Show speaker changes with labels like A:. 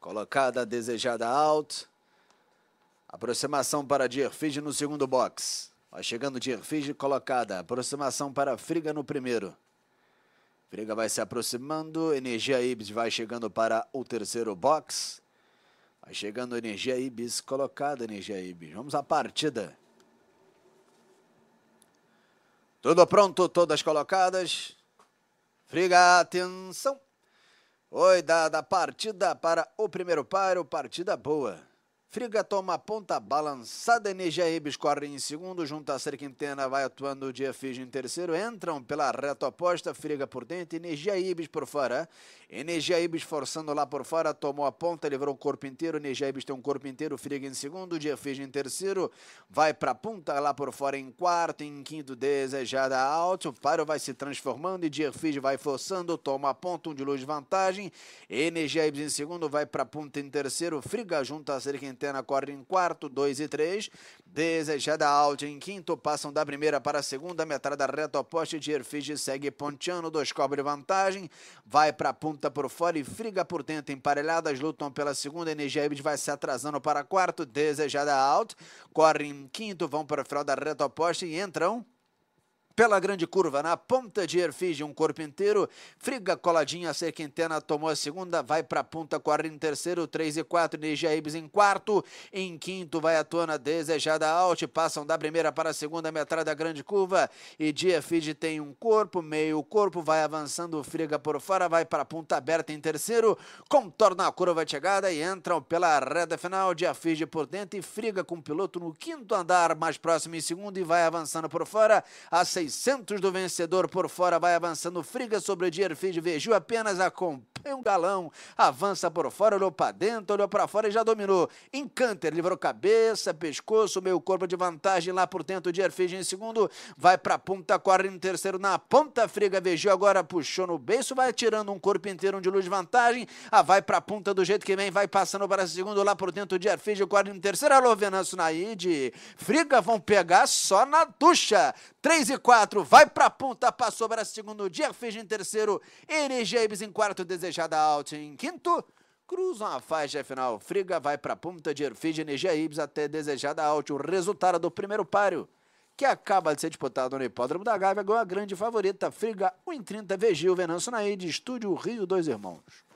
A: Colocada desejada out. Aproximação para Dierfige no segundo box. Vai chegando Dierfige, colocada. Aproximação para Friga no primeiro. Friga vai se aproximando. Energia Ibis vai chegando para o terceiro box. Vai chegando Energia Ibis, colocada Energia Ibis. Vamos à partida. Tudo pronto, todas colocadas. Friga, atenção. Oi, da, da partida para o primeiro paro, partida boa. Friga toma ponta balançada, Energia Ibis corre em segundo, junto a Serquintena vai atuando o Efígio em terceiro, entram pela reta oposta, Friga por dentro, Energia Ibis por fora, Energia Ibis forçando lá por fora, tomou a ponta, livrou o corpo inteiro, Energia Ibis tem um corpo inteiro, Friga em segundo, de em terceiro, vai para a ponta, lá por fora em quarto, em quinto, desejada alto, Paro vai se transformando e de vai forçando, toma a ponta, um de luz vantagem, Energia Ibis em segundo, vai para a ponta em terceiro, Friga junto a Serquintena Centena corre em quarto, 2 e 3. Desejada Audi em quinto, passam da primeira para a segunda, metade da reta oposta de Erfige segue Pontiano, dois cobre vantagem, vai para a ponta por fora e friga por dentro, emparelhadas, lutam pela segunda, Energia Ibis vai se atrasando para quarto, Desejada Audi, corre em quinto, vão para o final da reta oposta e entram pela grande curva, na ponta de Erfige, um corpo inteiro, Friga coladinha, a Serquentena tomou a segunda, vai para a ponta, corre em terceiro, 3 e 4, Negia Ibis em quarto, em quinto vai a tona desejada Alt, passam da primeira para a segunda metrada da grande curva, e Diafid tem um corpo, meio corpo, vai avançando, Friga por fora, vai para a ponta aberta em terceiro, contorna a curva de chegada e entram pela reta final, Diafid por dentro e Friga com o piloto no quinto andar, mais próximo em segundo e vai avançando por fora, a 6 Santos do vencedor por fora vai avançando. Friga sobre o Dierfid. vejo apenas acompanha é um galão. Avança por fora, olhou para dentro, olhou para fora e já dominou. Encanter livrou cabeça, pescoço, meio corpo de vantagem lá por dentro de Erfige em segundo. Vai para ponta, corre em terceiro na ponta, friga, vejou agora, puxou no beiço, vai tirando um corpo inteiro de luz de vantagem. A ah, vai para ponta do jeito que vem, vai passando para segundo lá por dentro de Erfige, corre em terceiro. Alô, Venâncio Naide. Friga vão pegar só na ducha. 3 e 4, vai para ponta, passou para segundo dia, Erfige em terceiro. Erigeibes em quarto, desejado. Desejada alta em quinto, cruzam a faixa final. Friga vai para a ponta de Erfid e Energia Ibs até desejada alta. O resultado do primeiro páreo, que acaba de ser disputado no Hipódromo da Gávea, ganhou a grande favorita. Friga 1,30 Vegil, Venâncio Naide, Estúdio Rio Dois Irmãos.